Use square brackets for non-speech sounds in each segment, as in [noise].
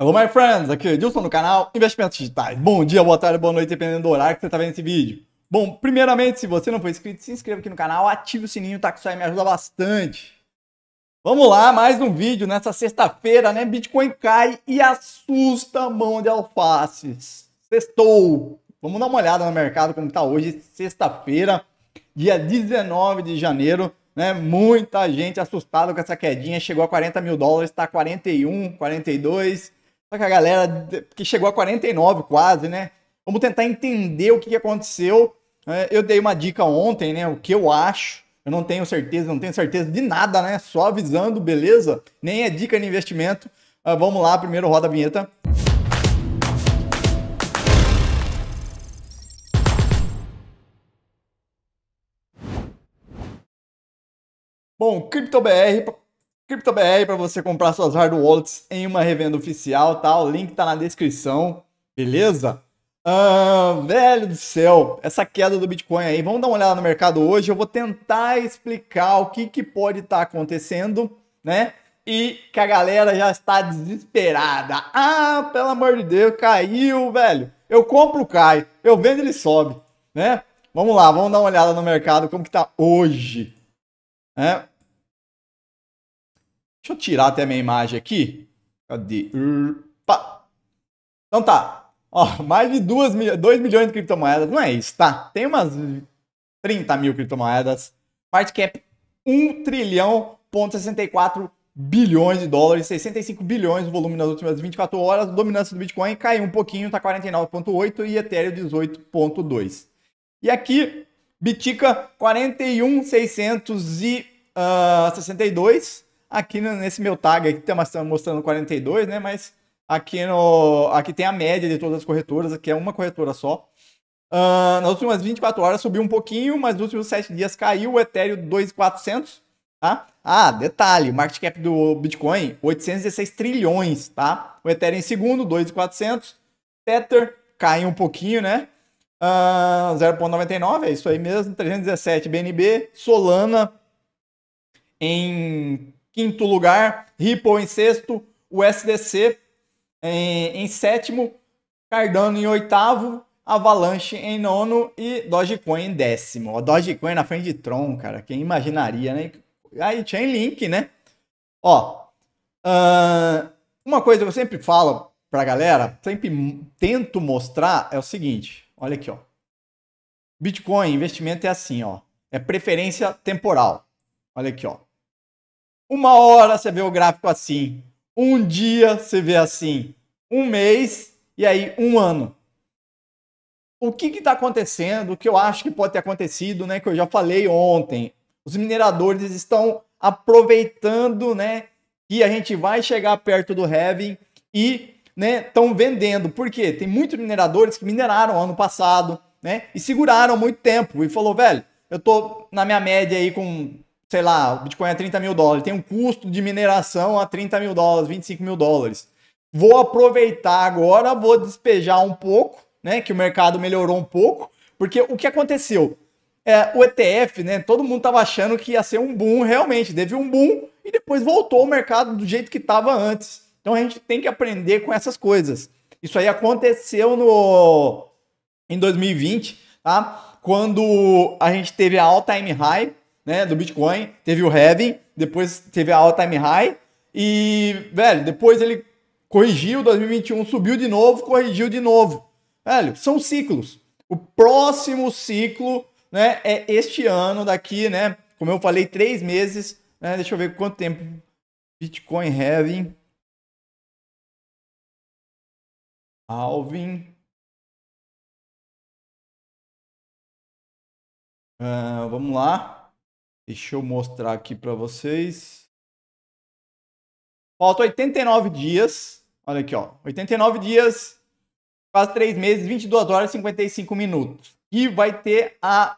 Hello, my friends! Aqui é Edilson no canal Investimentos Digitais. Bom dia, boa tarde, boa noite, dependendo do horário que você está vendo esse vídeo. Bom, primeiramente, se você não for inscrito, se inscreva aqui no canal, ative o sininho, tá? Que isso aí me ajuda bastante. Vamos lá, mais um vídeo nessa sexta-feira, né? Bitcoin cai e assusta a mão de alfaces. Sextou! Vamos dar uma olhada no mercado como está hoje, sexta-feira, dia 19 de janeiro. Né? Muita gente assustada com essa quedinha, chegou a 40 mil dólares, está 41, 42 só que a galera que chegou a 49 quase, né? Vamos tentar entender o que aconteceu. É, eu dei uma dica ontem, né? O que eu acho. Eu não tenho certeza, não tenho certeza de nada, né? Só avisando, beleza? Nem é dica de investimento. Ah, vamos lá, primeiro roda a vinheta. Bom, CryptoBR, CryptoBR para você comprar suas hard wallets em uma revenda oficial, tá? O link tá na descrição, beleza? Ah, velho do céu, essa queda do Bitcoin aí. Vamos dar uma olhada no mercado hoje. Eu vou tentar explicar o que, que pode estar tá acontecendo, né? E que a galera já está desesperada. Ah, pelo amor de Deus, caiu, velho. Eu compro, cai. Eu vendo, ele sobe, né? Vamos lá, vamos dar uma olhada no mercado, como que tá hoje. É, Deixa eu tirar até a minha imagem aqui. Cadê? Opa. Então tá. Ó, mais de 2 milhões de criptomoedas. Não é isso, tá? Tem umas 30 mil criptomoedas. Market cap 1 trilhão, ponto 64 bilhões de dólares, 65 bilhões o volume nas últimas 24 horas. Dominância do Bitcoin caiu um pouquinho, tá 49.8 e Ethereum 18.2. E aqui, Bitica 41.662 Aqui nesse meu tag aqui está mostrando 42, né? Mas aqui no aqui tem a média de todas as corretoras, aqui é uma corretora só. Uh, nas últimas 24 horas subiu um pouquinho, mas nos últimos 7 dias caiu o Ethereum 2,400, tá? Ah, detalhe, market cap do Bitcoin 816 trilhões, tá? O Ethereum em segundo, 2,400. Tether caiu um pouquinho, né? Uh, ah, 0,99, é isso aí mesmo, 317 BNB, Solana em quinto lugar, Ripple em sexto, o SDC em, em sétimo, Cardano em oitavo, Avalanche em nono e Dogecoin em décimo. O Dogecoin na frente de Tron, cara, quem imaginaria, né? Aí tinha link né? Ó, uh, uma coisa que eu sempre falo pra galera, sempre tento mostrar é o seguinte, olha aqui, ó. Bitcoin, investimento é assim, ó. É preferência temporal. Olha aqui, ó. Uma hora você vê o gráfico assim, um dia você vê assim, um mês e aí um ano. O que está acontecendo? O que eu acho que pode ter acontecido, né? Que eu já falei ontem. Os mineradores estão aproveitando, né? Que a gente vai chegar perto do Heaven e estão né, vendendo. Por quê? Tem muitos mineradores que mineraram ano passado, né? E seguraram muito tempo e falou, velho, eu tô na minha média aí com sei lá, o Bitcoin é 30 mil dólares, tem um custo de mineração a 30 mil dólares, 25 mil dólares. Vou aproveitar agora, vou despejar um pouco, né? Que o mercado melhorou um pouco, porque o que aconteceu? É, o ETF, né? Todo mundo tava achando que ia ser um boom realmente. Teve um boom e depois voltou o mercado do jeito que estava antes. Então a gente tem que aprender com essas coisas. Isso aí aconteceu no em 2020, tá? Quando a gente teve a all time high né, do Bitcoin, teve o halving, depois teve a all time high e, velho, depois ele corrigiu, 2021 subiu de novo, corrigiu de novo. Velho, são ciclos. O próximo ciclo, né, é este ano daqui, né, como eu falei, três meses, né, deixa eu ver quanto tempo, Bitcoin halving, alvin uh, ah, vamos lá, Deixa eu mostrar aqui para vocês. Falta 89 dias. Olha aqui, ó. 89 dias, quase 3 meses, 22 horas e 55 minutos. E vai ter a,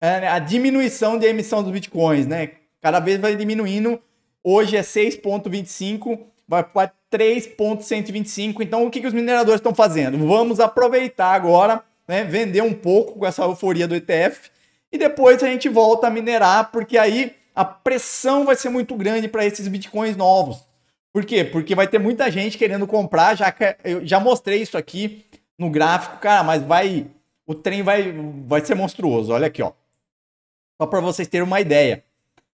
é, né, a diminuição de emissão dos bitcoins, né? Cada vez vai diminuindo. Hoje é 6,25, vai para 3,125. Então, o que, que os mineradores estão fazendo? Vamos aproveitar agora, né? Vender um pouco com essa euforia do ETF e depois a gente volta a minerar, porque aí a pressão vai ser muito grande para esses bitcoins novos. Por quê? Porque vai ter muita gente querendo comprar, já eu já mostrei isso aqui no gráfico, cara, mas vai o trem vai vai ser monstruoso. Olha aqui, ó. Só para vocês terem uma ideia.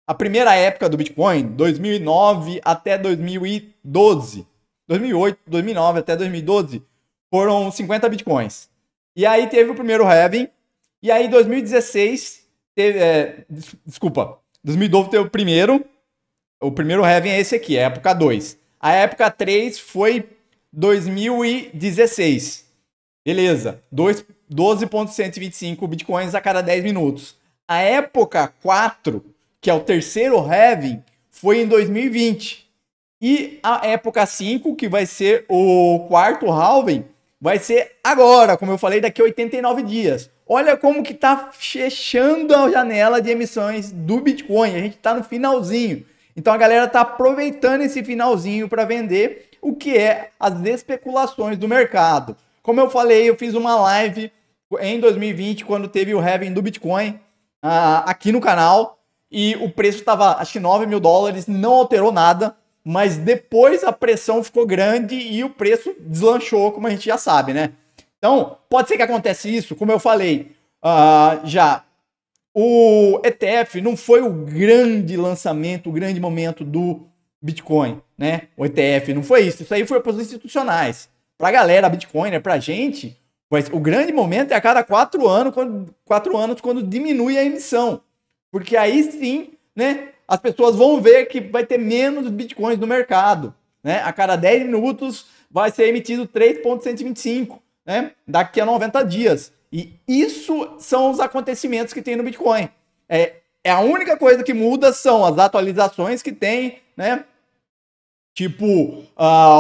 A primeira época do Bitcoin, 2009 até 2012, 2008, 2009 até 2012, foram 50 bitcoins. E aí teve o primeiro halving, e aí, 2016, teve, é, desculpa, 2012 teve o primeiro. O primeiro Heaven é esse aqui, época 2. A época 3 foi 2016. Beleza, 12.125 bitcoins a cada 10 minutos. A época 4, que é o terceiro Heaven, foi em 2020. E a época 5, que vai ser o quarto halving, vai ser agora, como eu falei, daqui a 89 dias. Olha como que está fechando a janela de emissões do Bitcoin. A gente está no finalzinho. Então a galera está aproveitando esse finalzinho para vender o que é as especulações do mercado. Como eu falei, eu fiz uma live em 2020 quando teve o halving do Bitcoin uh, aqui no canal e o preço estava acho que 9 mil dólares, não alterou nada mas depois a pressão ficou grande e o preço deslanchou, como a gente já sabe, né? Então, pode ser que aconteça isso, como eu falei uh, já. O ETF não foi o grande lançamento, o grande momento do Bitcoin, né? O ETF não foi isso. Isso aí foi para os institucionais. Para a galera Bitcoin, né? para a gente, o grande momento é a cada quatro anos, quando, quatro anos, quando diminui a emissão. Porque aí sim, né? as pessoas vão ver que vai ter menos bitcoins no mercado. Né? A cada 10 minutos vai ser emitido 3,125 né? daqui a 90 dias. E isso são os acontecimentos que tem no Bitcoin. É, é a única coisa que muda são as atualizações que tem, né? Tipo, uh,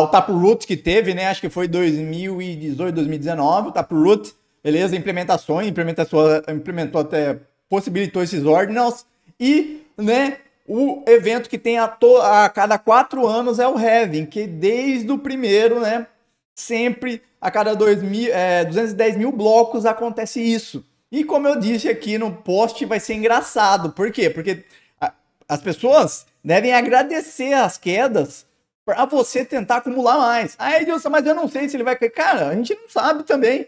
o Taproot que teve, né? Acho que foi 2018, 2019, o Taproot, beleza? Implementações, implementou, implementou até, possibilitou esses ordinals. E, né, o evento que tem a, to, a cada quatro anos é o Heaven, que desde o primeiro, né? Sempre a cada dois mil, é, 210 mil blocos acontece isso. E como eu disse aqui no post, vai ser engraçado. Por quê? Porque a, as pessoas devem agradecer as quedas para você tentar acumular mais. Ah, Deus, mas eu não sei se ele vai cair. Cara, a gente não sabe também.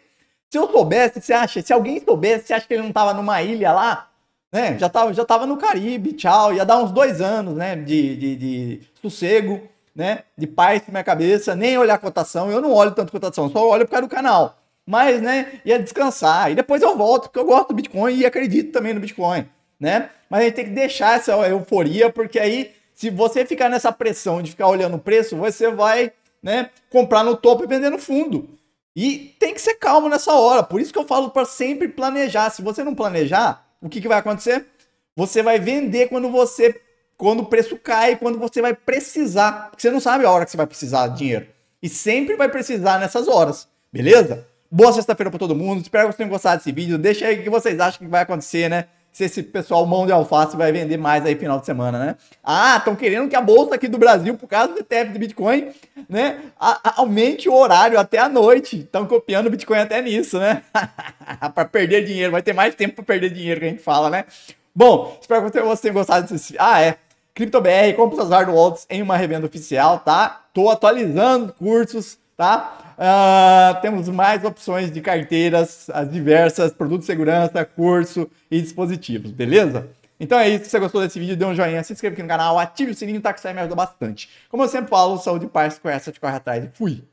Se eu soubesse, você acha? Se alguém soubesse, você acha que ele não estava numa ilha lá? né? Já tava, já tava no Caribe, tchau, ia dar uns dois anos, né? De, de, de sossego, né? De paz na minha cabeça, nem olhar a cotação. Eu não olho tanto cotação, só olho por causa do canal. Mas, né? Ia descansar. E depois eu volto, porque eu gosto do Bitcoin e acredito também no Bitcoin, né? Mas a gente tem que deixar essa euforia, porque aí, se você ficar nessa pressão de ficar olhando o preço, você vai, né? Comprar no topo e vender no fundo. E tem que ser calmo nessa hora. Por isso que eu falo para sempre planejar. Se você não planejar, o que, que vai acontecer? Você vai vender quando você quando o preço cai, quando você vai precisar, porque você não sabe a hora que você vai precisar de dinheiro. E sempre vai precisar nessas horas, beleza? Boa sexta-feira para todo mundo. Espero que vocês tenham gostado desse vídeo. Deixa aí o que vocês acham que vai acontecer, né? se esse pessoal mão de alface vai vender mais aí final de semana, né? Ah, estão querendo que a bolsa aqui do Brasil, por causa do ETF de Bitcoin, né, a, a, aumente o horário até a noite. Estão copiando o Bitcoin até nisso, né? [laughs] para perder dinheiro, vai ter mais tempo para perder dinheiro que a gente fala, né? Bom, espero que vocês tenham gostado desse. Ah, é. CryptoBR, compra suas hardwalls em uma revenda oficial, tá? Tô atualizando cursos tá? Uh, temos mais opções de carteiras, as diversas, produto de segurança, curso e dispositivos, beleza? Então é isso, se você gostou desse vídeo, dê um joinha, se inscreva aqui no canal, ative o sininho, tá que isso aí me ajuda bastante. Como eu sempre falo, saúde, paz, conhece, te corre atrás e fui!